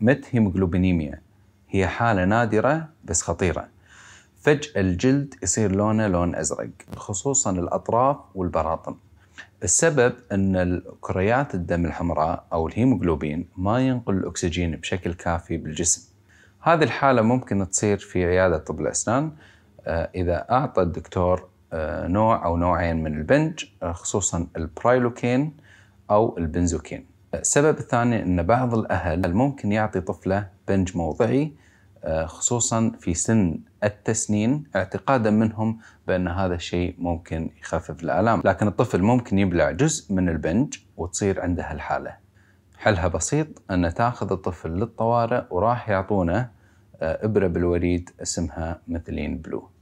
مت هيموجلوبينيميا هي حالة نادرة بس خطيرة فجأة الجلد يصير لونه لون أزرق خصوصا الأطراف والبراطن السبب أن كريات الدم الحمراء أو الهيموجلوبين ما ينقل الأكسجين بشكل كافي بالجسم هذه الحالة ممكن تصير في عيادة طب الأسنان آه، إذا أعطى الدكتور آه، نوع أو نوعين من البنج آه، خصوصا البرايلوكين أو البنزوكين السبب الثاني أن بعض الأهل ممكن يعطي طفله بنج موضعي آه، خصوصا في سن التسنين اعتقادا منهم بأن هذا الشيء ممكن يخفف الآلام لكن الطفل ممكن يبلع جزء من البنج وتصير عنده الحالة حلها بسيط أن تأخذ الطفل للطوارئ وراح يعطونه آه، إبرة بالوريد اسمها مثلين بلو